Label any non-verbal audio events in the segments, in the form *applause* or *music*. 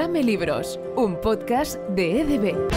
Dame Libros, un podcast de EDB.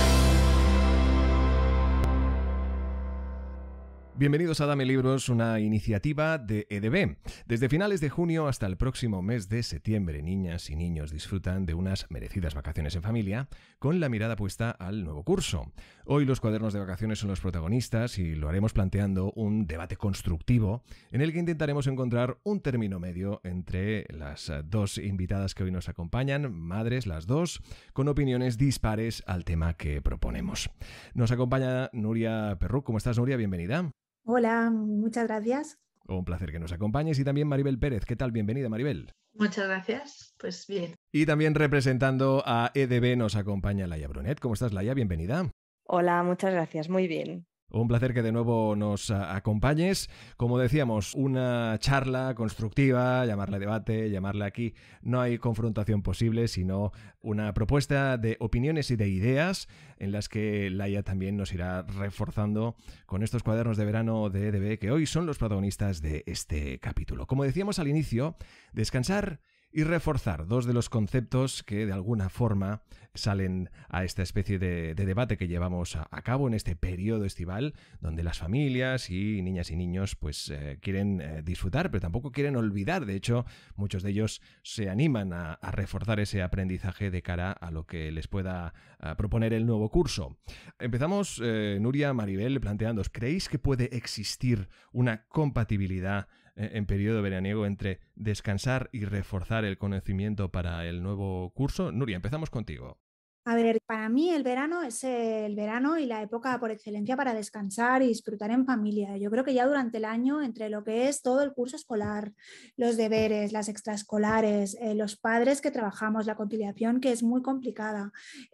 Bienvenidos a Dame Libros, una iniciativa de EDB. Desde finales de junio hasta el próximo mes de septiembre, niñas y niños disfrutan de unas merecidas vacaciones en familia, con la mirada puesta al nuevo curso. Hoy los cuadernos de vacaciones son los protagonistas y lo haremos planteando un debate constructivo en el que intentaremos encontrar un término medio entre las dos invitadas que hoy nos acompañan, madres las dos, con opiniones dispares al tema que proponemos. Nos acompaña Nuria Perruc. ¿Cómo estás, Nuria? Bienvenida. Hola, muchas gracias. Un placer que nos acompañes y también Maribel Pérez. ¿Qué tal? Bienvenida, Maribel. Muchas gracias. Pues bien. Y también representando a EDB nos acompaña Laia Brunet. ¿Cómo estás, Laia? Bienvenida. Hola, muchas gracias. Muy bien. Un placer que de nuevo nos acompañes. Como decíamos, una charla constructiva, llamarla debate, llamarla aquí. No hay confrontación posible, sino una propuesta de opiniones y de ideas en las que Laia también nos irá reforzando con estos cuadernos de verano de EDB que hoy son los protagonistas de este capítulo. Como decíamos al inicio, descansar y reforzar dos de los conceptos que de alguna forma salen a esta especie de, debate que llevamos a, cabo en este periodo estival, donde las familias y niñas y niños pues eh, quieren eh, disfrutar, pero tampoco quieren olvidar. De hecho, muchos de ellos se animan a, reforzar ese aprendizaje de cara a lo que les pueda eh, proponer el nuevo curso. Empezamos, Nuria Maribel, planteando, ¿creéis que puede existir una compatibilidad eh, en periodo veraniego entre descansar y reforzar el conocimiento para el nuevo curso. Nuria, empezamos contigo. A ver, para mí el verano es el verano y la época por excelencia para descansar y disfrutar en familia. Yo creo que ya durante el año, entre lo que es todo el curso escolar, los deberes, las extraescolares, eh, los padres que trabajamos, la conciliación que es muy complicada.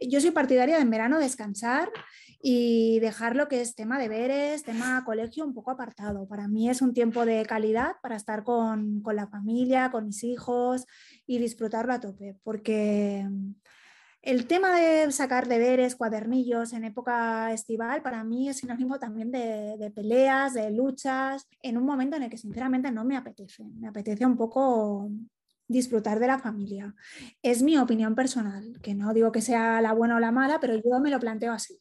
Yo soy partidaria de en verano descansar y dejar lo que es tema deberes, tema colegio un poco apartado. Para mí es un tiempo de calidad para estar con, con la familia, con mis hijos y disfrutarlo a tope, porque el tema de sacar deberes, cuadernillos en época estival, para mí es sinónimo también de, peleas, de luchas, en un momento en el que sinceramente no me apetece. Me apetece un poco disfrutar de la familia. Es mi opinión personal, que no digo que sea la buena o la mala, pero yo me lo planteo así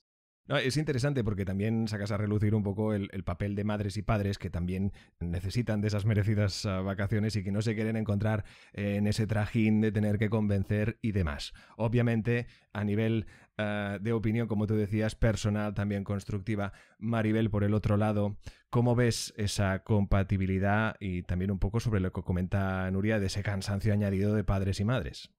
es interesante porque también sacas a relucir un poco el, papel de madres y padres que también necesitan de esas merecidas ah, vacaciones y que no se quieren encontrar en ese trajín de tener que convencer y demás. Obviamente, a nivel ah, de opinión, como tú decías, personal, también constructiva. Maribel, por el otro lado, ¿cómo ves esa compatibilidad y también un poco sobre lo que comenta Nuria de ese cansancio añadido de padres y madres?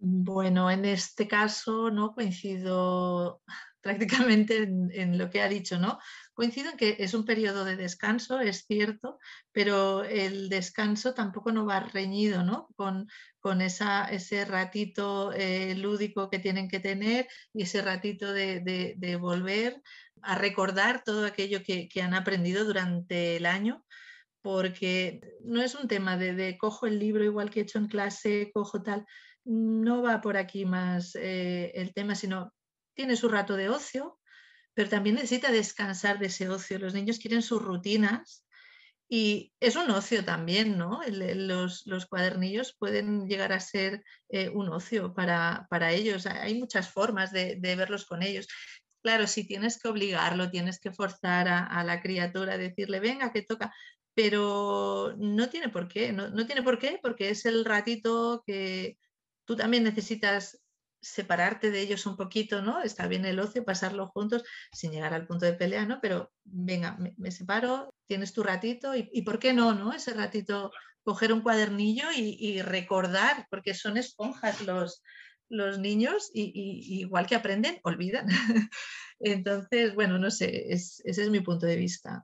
Bueno, en este caso no coincido *laughs* prácticamente en, lo que ha dicho, ¿no? Coincido en que es un periodo de descanso, es cierto, pero el descanso tampoco no va reñido, ¿no? Con, con esa, ese ratito eh, lúdico que tienen que tener y ese ratito de, volver a recordar todo aquello que, han aprendido durante el año porque no es un tema de, cojo el libro igual que he hecho en clase, cojo tal, no va por aquí más eh, el tema, sino tiene su rato de ocio, pero también necesita descansar de ese ocio. Los niños quieren sus rutinas y es un ocio también, ¿no? Los, cuadernillos pueden llegar a ser eh, un ocio para, ellos. Hay muchas formas de, verlos con ellos. Claro, si tienes que obligarlo, tienes que forzar a, la criatura a decirle, venga, que toca, pero no tiene por qué, no, no tiene por qué porque es el ratito que tú también necesitas separarte de ellos un poquito, ¿no? Está bien el ocio, pasarlo juntos sin llegar al punto de pelea, ¿no? Pero venga, me, separo, tienes tu ratito y, ¿por qué no, no? Ese ratito, coger un cuadernillo y, recordar, porque son esponjas los, los niños y, igual que aprenden, olvidan. *laughs* Entonces, bueno, no sé, ese es mi punto de vista.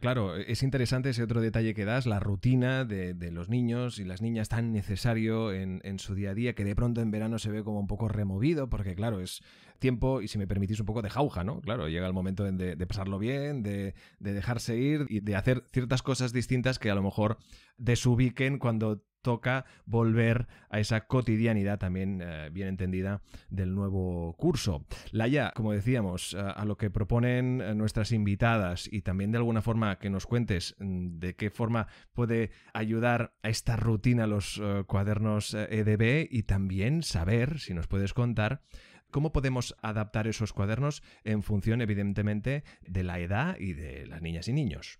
Claro, e-, es interesante ese otro detalle que das, la rutina de, los niños y las niñas tan necesario en, su día a día, que de pronto en verano se ve como un poco removido, porque claro, es tiempo, y si me permitís, un poco de jauja, ¿no? Claro, llega el momento de, de pasarlo bien, de, de, dejarse ir y de hacer ciertas cosas distintas que a lo mejor desubiquen cuando toca volver a esa cotidianidad también eh, bien entendida del nuevo curso. ya, como decíamos, eh, a lo que proponen eh, nuestras invitadas y también de alguna forma que nos cuentes mm, de qué forma puede ayudar a esta rutina los cuadernos EDB e y también saber, si nos puedes contar, ¿Cómo podemos adaptar esos cuadernos en función, evidentemente, de la edad y de las niñas y niños?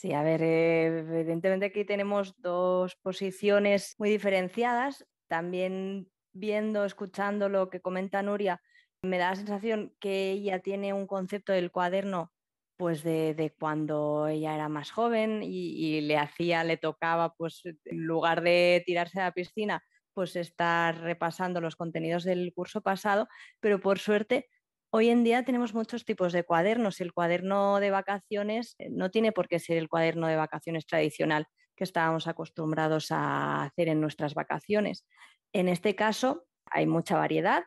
Sí, a ver, eh, evidentemente aquí tenemos dos posiciones muy diferenciadas. También viendo, escuchando lo que comenta Nuria, me da la sensación que ella tiene un concepto del cuaderno pues de, cuando ella era más joven y, y, le hacía, le tocaba, pues en lugar de tirarse a la piscina, pues estar repasando los contenidos del curso pasado, pero por suerte Hoy en día tenemos muchos tipos de cuadernos. El cuaderno de vacaciones eh, no tiene por qué ser el cuaderno de vacaciones tradicional que estábamos acostumbrados a hacer en nuestras vacaciones. En este caso hay mucha variedad.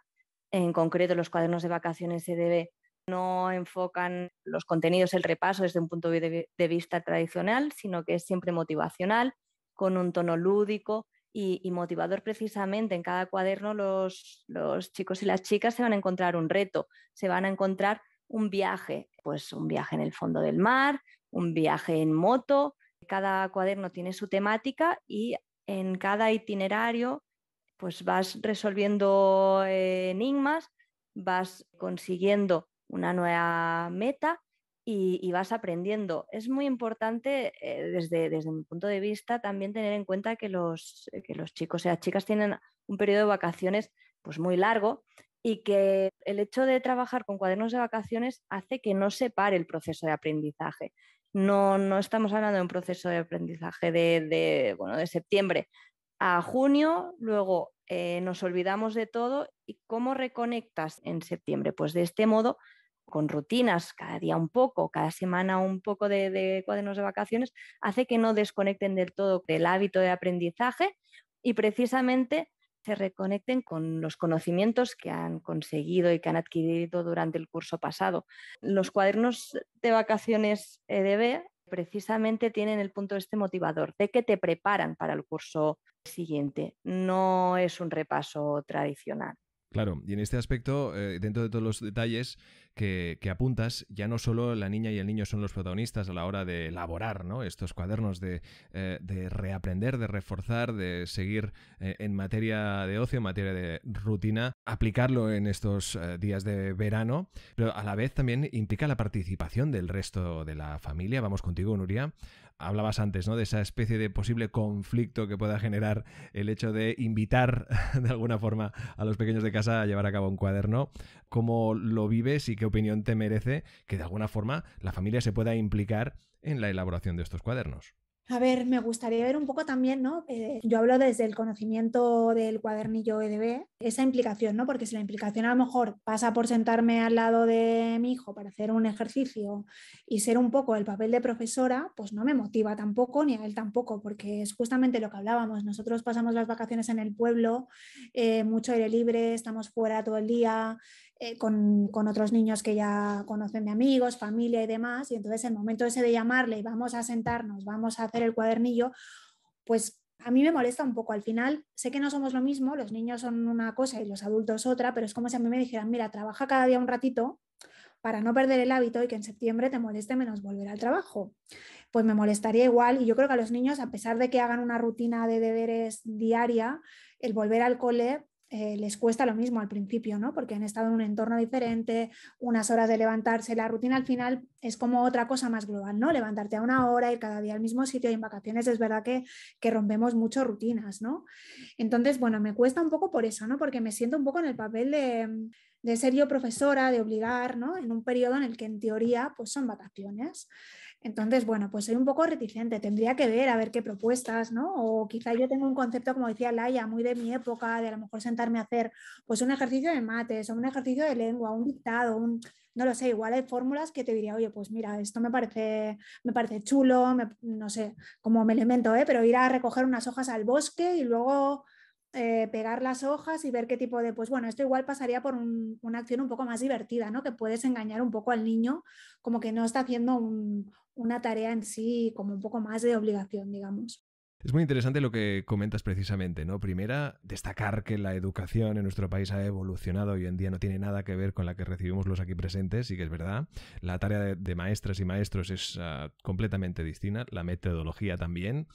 En concreto, los cuadernos de vacaciones CDB no enfocan los contenidos, el repaso desde un punto de vista tradicional, sino que es siempre motivacional, con un tono lúdico, y, motivador precisamente. En cada cuaderno los, los chicos y las chicas se van a encontrar un reto, se van a encontrar un viaje, pues un viaje en el fondo del mar, un viaje en moto. Cada cuaderno tiene su temática y en cada itinerario pues vas resolviendo eh, enigmas, vas consiguiendo una nueva meta y, vas aprendiendo. Es muy importante eh, desde, mi punto de vista también tener en cuenta que los, eh, que los chicos o las chicas tienen un periodo de vacaciones pues muy largo y que el hecho de trabajar con cuadernos de vacaciones hace que no se pare el proceso de aprendizaje. No, no estamos hablando de un proceso de aprendizaje de, septiembre a junio, luego eh, nos olvidamos de todo y cómo reconectas en septiembre. Pues de este modo con rutinas, cada día un poco, cada semana un poco de, cuadernos de vacaciones, hace que no desconecten del todo del hábito de aprendizaje y precisamente se reconecten con los conocimientos que han conseguido y que han adquirido durante el curso pasado. Los cuadernos de vacaciones EDB precisamente tienen el punto este motivador, de que te preparan para el curso siguiente, no es un repaso tradicional. Claro, y en este aspecto, eh, dentro de todos los detalles que, apuntas, ya no solo la niña y el niño son los protagonistas a la hora de elaborar ¿no? estos cuadernos, de, eh, reaprender, de reforzar, de seguir eh, en materia de ocio, en materia de rutina, aplicarlo en estos días de verano, pero a la vez también implica la participación del resto de la familia. Vamos contigo, Nuria, hablabas antes, ¿no? De esa especie de posible conflicto que pueda generar el hecho de invitar *laughs* de alguna forma a los pequeños de casa a llevar a cabo un cuaderno. ¿Cómo lo vives y qué opinión te merece que de alguna forma la familia se pueda implicar en la elaboración de estos cuadernos? A ver, me gustaría ver un poco también, ¿no? Eh, yo hablo desde el conocimiento del cuadernillo EDB, esa implicación, ¿no? Porque si la implicación a lo mejor pasa por sentarme al lado de mi hijo para hacer un ejercicio y ser un poco el papel de profesora, pues no me motiva tampoco, ni a él tampoco, porque es justamente lo que hablábamos. Nosotros pasamos las vacaciones en el pueblo, eh, mucho aire libre, estamos fuera todo el día, eh, con, con, otros niños que ya conocen de amigos, familia y demás. Y entonces el momento ese de llamarle y vamos a sentarnos, vamos a hacer el cuadernillo, pues a mí me molesta un poco. Al final sé que no somos lo mismo, los niños son una cosa y los adultos otra, pero es como si a mí me dijeran, mira, trabaja cada día un ratito para no perder el hábito y que en septiembre te moleste menos volver al trabajo. Pues me molestaría igual y yo creo que a los niños, a pesar de que hagan una rutina de deberes diaria, el volver al cole eh, les cuesta lo mismo al principio, ¿no? Porque han estado en un entorno diferente, unas horas de levantarse, la rutina al final es como otra cosa más global, ¿no? Levantarte a una hora, y cada día al mismo sitio y en vacaciones es verdad que, rompemos mucho rutinas, ¿no? Entonces, bueno, me cuesta un poco por eso, ¿no? Porque me siento un poco en el papel de, de ser yo profesora, de obligar, ¿no? En un periodo en el que en teoría pues son vacaciones. Entonces, bueno, pues soy un poco reticente, tendría que ver a ver qué propuestas, ¿no? O quizá yo tengo un concepto, como decía Laia, muy de mi época, de a lo mejor sentarme a hacer pues un ejercicio de mates o un ejercicio de lengua, un dictado, un, no lo sé, igual hay fórmulas que te diría, oye, pues mira, esto me parece, me parece chulo, no sé, como me elemento, ¿eh? pero ir a recoger unas hojas al bosque y luego eh, pegar las hojas y ver qué tipo de, pues bueno, esto igual pasaría por una acción un poco más divertida, ¿no? Que puedes engañar un poco al niño, como que no está haciendo una tarea en sí, como un poco más de obligación, digamos. Es muy interesante lo que comentas precisamente, ¿no? Primera, destacar que la educación en nuestro país ha evolucionado, hoy en día no tiene nada que ver con la que recibimos los aquí presentes, y que es verdad. La tarea de, maestras y maestros es ah, completamente distinta, la metodología también.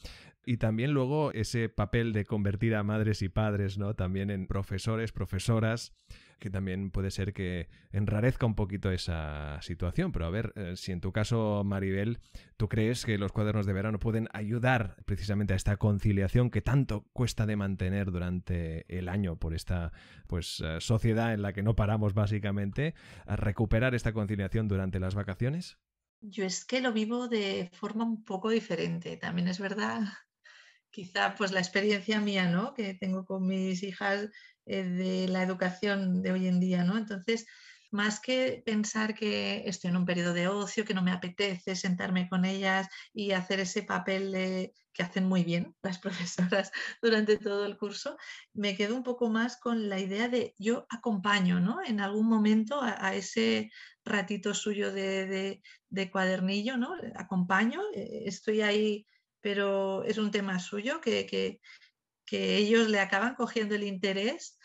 Y también luego ese papel de convertir a madres y padres, ¿no? También en profesores, profesoras, que también puede ser que enrarezca un poquito esa situación. Pero a ver, eh, si en tu caso, Maribel, tú crees que los cuadernos de verano pueden ayudar precisamente a esta conciliación que tanto cuesta de mantener durante el año por esta pues eh, sociedad en la que no paramos básicamente, a recuperar esta conciliación durante las vacaciones? Yo es que lo vivo de forma un poco diferente. También es verdad quizá pues la experiencia mía, ¿no? Que tengo con mis hijas eh, de la educación de hoy en día, ¿no? Entonces, más que pensar que estoy en un periodo de ocio, que no me apetece sentarme con ellas y hacer ese papel que hacen muy bien *laughs* las profesoras durante todo el curso, me quedo un poco más con la idea de yo acompaño ¿no? en algún momento a, ese ratito suyo de, de, de, cuadernillo, ¿no? acompaño, eh, estoy ahí pero es un tema suyo que, ellos le acaban cogiendo el interés,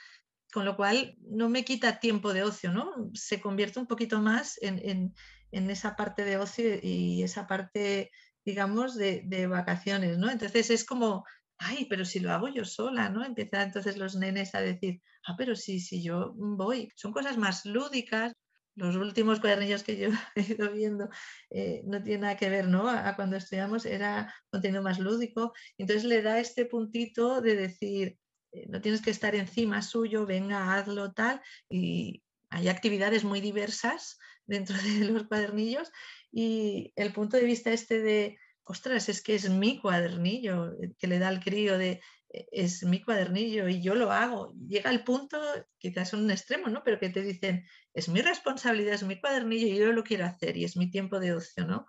con lo cual no me quita tiempo de ocio, ¿no? Se convierte un poquito más en, esa parte de ocio y esa parte, digamos, de, de vacaciones, ¿no? Entonces es como ay, pero si lo hago yo sola, ¿no? Empiezan entonces los nenes a decir, ah, pero sí, sí, yo voy. Son cosas más lúdicas, los últimos cuadernillos que yo *laughs* he ido viendo eh, no tiene nada que ver ¿no? A, cuando estudiamos, era contenido más lúdico. Entonces le da este puntito de decir, eh, no tienes que estar encima suyo, venga, hazlo tal. Y hay actividades muy diversas *laughs* dentro de los cuadernillos. Y el punto de vista este de, ostras, es que es mi cuadernillo eh, que le da el crío de e-, es mi cuadernillo y yo lo hago. Llega el punto, quizás un extremo, ¿no? Pero que te dicen, es mi responsabilidad, es mi cuadernillo y yo lo quiero hacer y es mi tiempo de ocio, ¿no?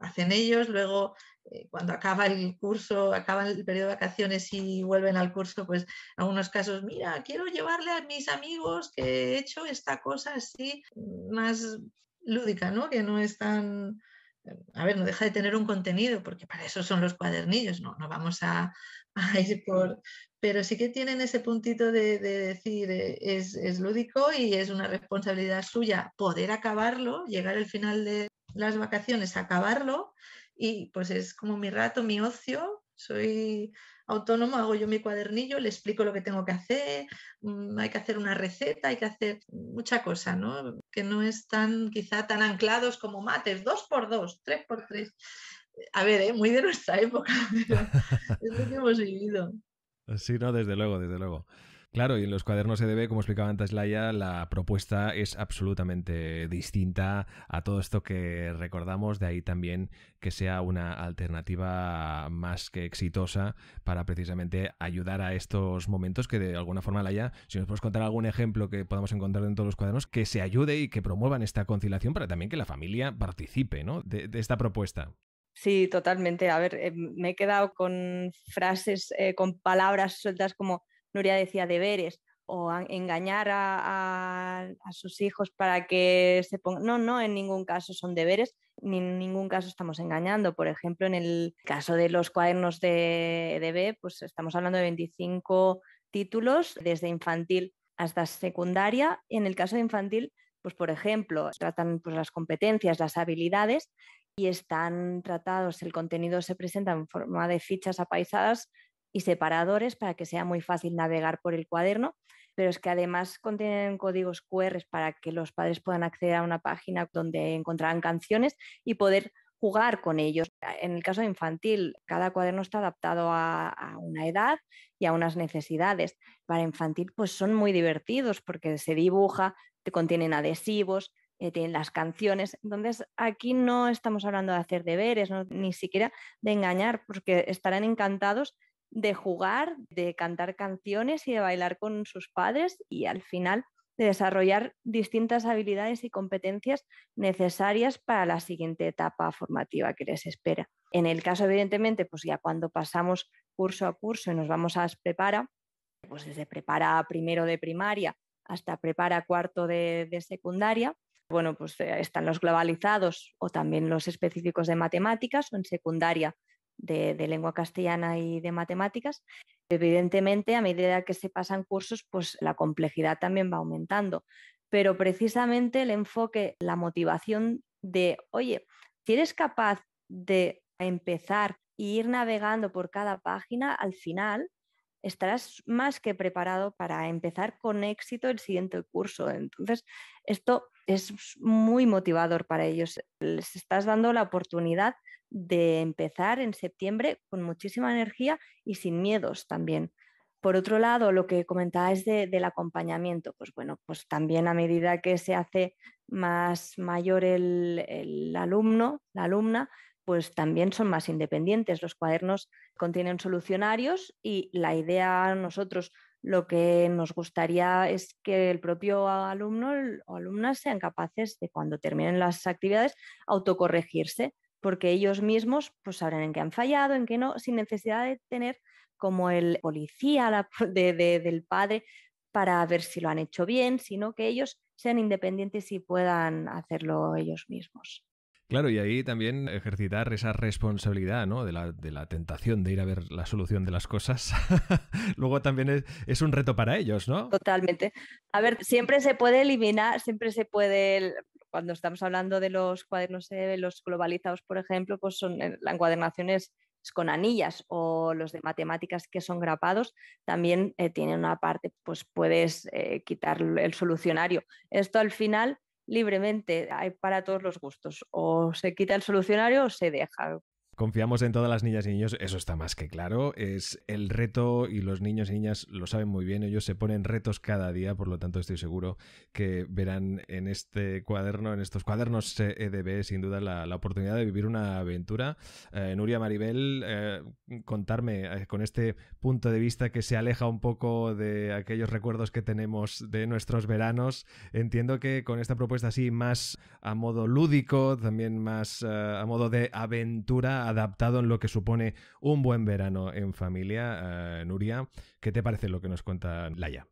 Hacen ellos, luego eh, cuando acaba el curso, acaba el periodo de vacaciones y vuelven al curso, pues en algunos casos, mira, quiero llevarle a mis amigos que he hecho esta cosa así más lúdica, ¿no? Que no es tan eh, a ver, no deja de tener un contenido, porque para eso son los cuadernillos, no, no vamos a, pero sí que tienen ese puntito de, decir, eh, es, lúdico y es una responsabilidad suya poder acabarlo, llegar al final de las vacaciones, acabarlo y pues es como mi rato, mi ocio, soy autónomo, hago yo mi cuadernillo, le explico lo que tengo que hacer, mm, hay que hacer una receta, hay que hacer mucha cosa, Que no están quizá tan anclados como mates, dos por dos, tres por tres a ver, ¿eh? muy de nuestra época, *laughs* pero es lo que hemos vivido. Sí, no, desde luego, desde luego. Claro, y en los cuadernos se debe, como explicaba antes Laia, la propuesta es absolutamente distinta a todo esto que recordamos, de ahí también que sea una alternativa más que exitosa para precisamente ayudar a estos momentos que de alguna forma Laia, si nos puedes contar algún ejemplo que podamos encontrar en todos los cuadernos, que se ayude y que promuevan esta conciliación para también que la familia participe de esta propuesta. Sí, totalmente. A ver, em, me he quedado con frases, eh, con palabras sueltas como Nuria decía, deberes o engañar a, sus hijos para que se pongan... No, no, en ningún caso son deberes, ni en ningún caso estamos engañando. Por ejemplo, en el caso de los cuadernos de EDB, pues estamos hablando de 25 títulos desde infantil hasta secundaria. En el caso de infantil, pues por ejemplo, tratan pues, las competencias, las habilidades y están tratados, el contenido se presenta en forma de fichas apaisadas y separadores para que sea muy fácil navegar por el cuaderno, pero es que además contienen códigos QR para que los padres puedan acceder a una página donde encontrarán canciones y poder jugar con ellos. En el caso infantil, cada cuaderno está adaptado a, una edad y a unas necesidades. Para infantil, pues son muy divertidos porque se dibuja, te contienen adhesivos, eh, tienen las canciones. Entonces, aquí no estamos hablando de hacer deberes, ni siquiera de engañar, porque estarán encantados de jugar, de cantar canciones y de bailar con sus padres y al final de desarrollar distintas habilidades y competencias necesarias para la siguiente etapa formativa que les espera. En el caso, evidentemente, pues ya cuando pasamos curso a curso y nos vamos a prepara, pues desde prepara primero de primaria hasta prepara cuarto de secundaria, bueno, pues eh, están los globalizados o también los específicos de matemáticas o en secundaria de, lengua castellana y de matemáticas. Evidentemente, a medida que se pasan cursos, pues la complejidad también va aumentando. Pero precisamente el enfoque, la motivación de, oye, si eres capaz de empezar y ir navegando por cada página, al final estarás más que preparado para empezar con éxito el siguiente curso. Entonces, esto es muy motivador para ellos. Les estás dando la oportunidad de empezar en septiembre con muchísima energía y sin miedos también. Por otro lado, lo que comentaba del acompañamiento. Pues bueno, pues también a medida que se hace más mayor el alumno, la alumna, pues también son más independientes. Los cuadernos contienen solucionarios y la idea nosotros lo que nos gustaría es que el propio alumno o alumnas sean capaces de cuando terminen las actividades autocorregirse, porque ellos mismos pues sabrán en qué han fallado, en qué no, sin necesidad de tener como el policía *laughs* del padre para ver si lo han hecho bien, sino que ellos sean independientes y puedan hacerlo ellos mismos. Claro, y ahí también ejercitar esa responsabilidad, ¿no? De la, tentación de ir a ver la solución de las cosas. *laughs* Luego también es, un reto para ellos, ¿no? Totalmente. A ver, siempre se puede eliminar, siempre se puede. Cuando estamos hablando de los cuadernos, los globalizados, por ejemplo, pues son eh, las encuadernaciones con anillas o los de matemáticas que son grapados, también eh, tienen una parte, pues puedes eh, quitar el solucionario. Esto al final libremente, hay para todos los gustos. O se quita el solucionario o se deja, Confiamos en todas las niñas y niños, eso está más que claro. Es el reto y los niños y niñas lo saben muy bien, ellos se ponen retos cada día, por lo tanto estoy seguro que verán en este cuaderno, en estos cuadernos EDB, sin duda la, oportunidad de vivir una aventura. Eh, Nuria Maribel, eh, contarme eh, con este punto de vista que se aleja un poco de aquellos recuerdos que tenemos de nuestros veranos. Entiendo que con esta propuesta así más a modo lúdico, también más a modo de aventura, adaptado en lo que supone un buen verano en familia. Eh, Nuria, ¿qué te parece lo que nos cuenta Laia?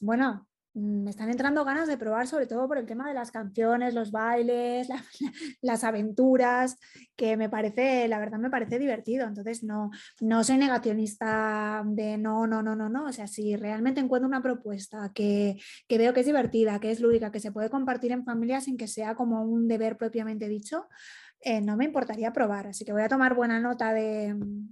Bueno, mm, me están entrando ganas de probar, sobre todo por el tema de las canciones, los bailes, *laughs* las aventuras, que me parece, la verdad me parece divertido. Entonces, no, no soy negacionista de no, no, no, no, no. O sea, si realmente encuentro una propuesta que, que veo que es divertida, que es lúdica, que se puede compartir en familia sin que sea como un deber propiamente dicho, eh, no me importaría probar. Así que voy a tomar buena nota de, mm,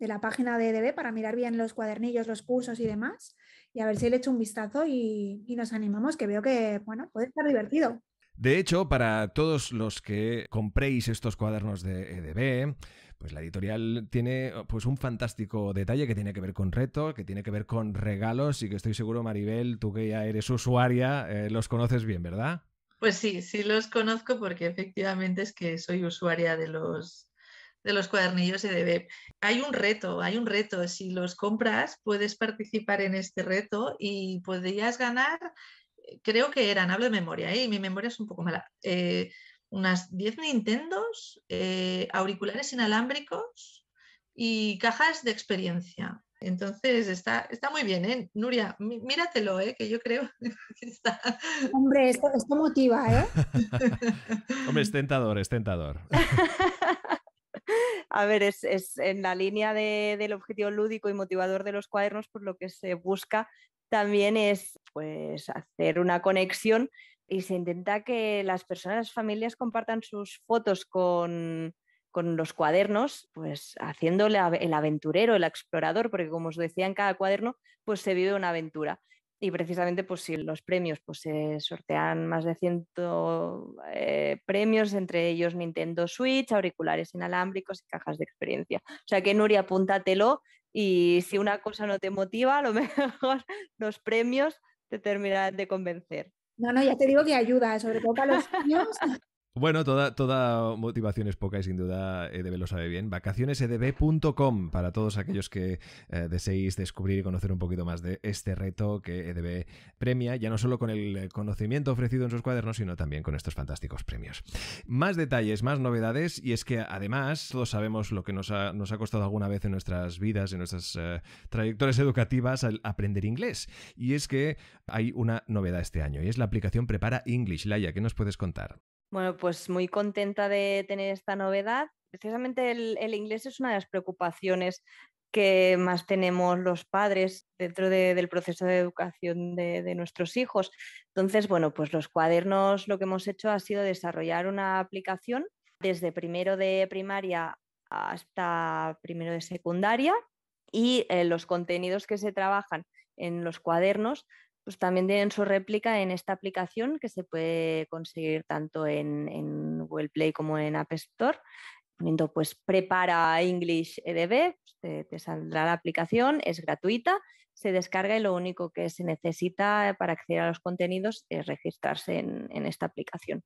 la página de EDB para mirar bien los cuadernillos, los cursos y demás, y a ver si le echo un vistazo y, nos animamos, que veo que bueno, puede estar divertido. De hecho, para todos los que compréis estos cuadernos de EDB, eh, pues la editorial tiene oh, pues un fantástico detalle que tiene que ver con reto, que tiene que ver con regalos y que estoy seguro, Maribel, tú que ya eres usuaria, eh, los conoces bien, ¿verdad? Pues sí, sí los conozco porque efectivamente es que soy usuaria de los, de los cuadernillos EDB. Hay un reto, hay un reto. Si los compras, puedes participar en este reto y podrías ganar, eh, creo que eran, hablo de memoria, y ¿eh? mi memoria es un poco mala, eh, unas 10 Nintendos, auriculares inalámbricos y cajas de experiencia. Entonces, está, está muy bien, ¿eh? Nuria, míratelo, ¿eh? que yo creo *laughs* que está... Hombre, esto, motiva, ¿eh? *laughs* Hombre, es tentador, es tentador. *laughs* A ver, es, en la línea del objetivo lúdico y motivador de los cuadernos, pues lo que se busca también es pues, hacer una conexión y se intenta que las personas, las familias compartan sus fotos con, con los cuadernos, pues haciéndole el aventurero, el explorador, porque como os decía, en cada cuaderno pues se vive una aventura. Y precisamente, pues si los premios, pues se sortean más de 100 eh, premios, entre ellos Nintendo Switch, auriculares inalámbricos y cajas de experiencia. O sea que, Nuria, apúntatelo y si una cosa no te motiva, a lo *laughs* mejor los premios te terminarán de convencer. No, no, ya te digo que ayuda, sobre todo para los niños. Bueno, toda, motivación es poca y sin duda EDB lo sabe bien. Vacacionesedb.com para todos aquellos que eh, deseéis descubrir y conocer un poquito más de este reto que EDB premia, ya no solo con el conocimiento ofrecido en sus cuadernos, sino también con estos fantásticos premios. Más detalles, más novedades, y es que además todos sabemos lo que nos ha, costado alguna vez en nuestras vidas, en nuestras eh, trayectorias educativas, aprender inglés. Y es que hay una novedad este año, y es la aplicación Prepara English. Laia, ¿qué nos puedes contar? Bueno, pues muy contenta de tener esta novedad. Precisamente el, inglés es una de las preocupaciones que más tenemos los padres dentro del proceso de educación de, nuestros hijos. Entonces, bueno, pues los cuadernos lo que hemos hecho ha sido desarrollar una aplicación desde primero de primaria hasta primero de secundaria y eh, los contenidos que se trabajan en los cuadernos pues también tienen su réplica en esta aplicación que se puede conseguir tanto en, Google Play como en App Store. Poniendo pues prepara English EDB, pues, te, saldrá la aplicación, es gratuita, se descarga y lo único que se necesita para acceder a los contenidos es registrarse en, esta aplicación.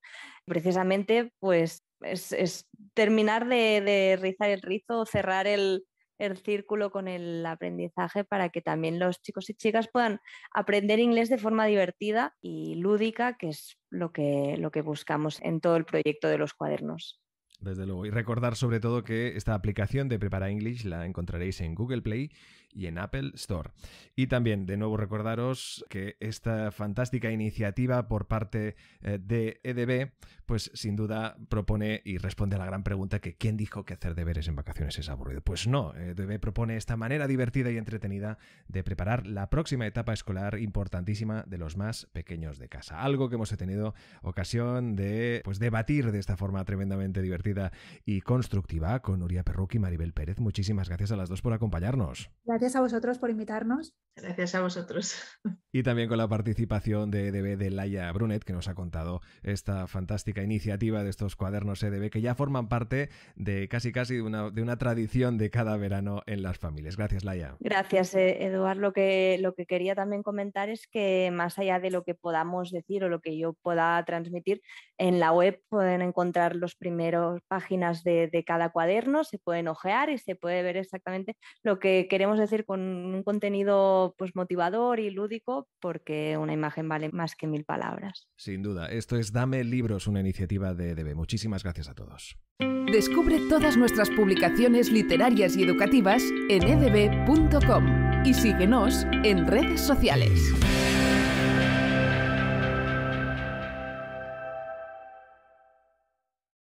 Precisamente pues es, terminar de rizar el rizo, cerrar el, el círculo con el aprendizaje para que también los chicos y chicas puedan aprender inglés de forma divertida y lúdica, que es lo que, lo que buscamos en todo el proyecto de los cuadernos. Desde luego. Y recordar sobre todo que esta aplicación de Prepara English la encontraréis en Google Play y en Apple Store. Y también, de nuevo, recordaros que esta fantástica iniciativa por parte eh, de EDB, pues sin duda propone y responde a la gran pregunta que ¿quién dijo que hacer deberes en vacaciones es aburrido? Pues no, EDB propone esta manera divertida y entretenida de preparar la próxima etapa escolar importantísima de los más pequeños de casa. Algo que hemos tenido ocasión de pues, debatir de esta forma tremendamente divertida y constructiva con Nuria Perruc y Maribel Pérez. Muchísimas gracias a las dos por acompañarnos. Gracias a vosotros por invitarnos. Gracias a vosotros. *laughs* Y también con la participación de EDB de Laia Brunet, que nos ha contado esta fantástica iniciativa de estos cuadernos EDB que ya forman parte de casi casi de una, tradición de cada verano en las familias. Gracias, Laia. Gracias, e-, Eduardo. Lo que, lo que quería también comentar es que más allá de lo que podamos decir o lo que yo pueda transmitir, en la web pueden encontrar los primeros páginas de, de cada cuaderno, se pueden ojear y se puede ver exactamente lo que queremos decir hacer con un contenido pues, motivador y lúdico, porque una imagen vale más que mil palabras. Sin duda, esto es Dame Libros, una iniciativa de EDB. Muchísimas gracias a todos. Descubre todas nuestras publicaciones literarias y educativas en edb.com y síguenos en redes sociales.